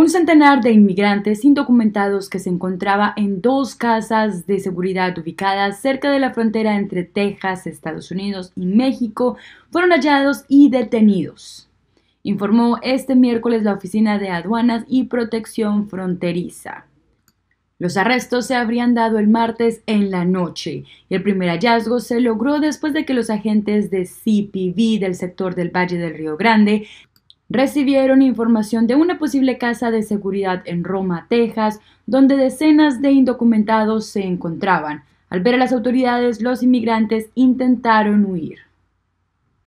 Un centenar de inmigrantes indocumentados que se encontraba en dos casas de seguridad ubicadas cerca de la frontera entre Texas, Estados Unidos y México fueron hallados y detenidos, informó este miércoles la Oficina de Aduanas y Protección Fronteriza. Los arrestos se habrían dado el martes en la noche y el primer hallazgo se logró después de que los agentes de CPV del sector del Valle del Río Grande recibieron información de una posible casa de seguridad en Roma, Texas, donde decenas de indocumentados se encontraban. Al ver a las autoridades, los inmigrantes intentaron huir.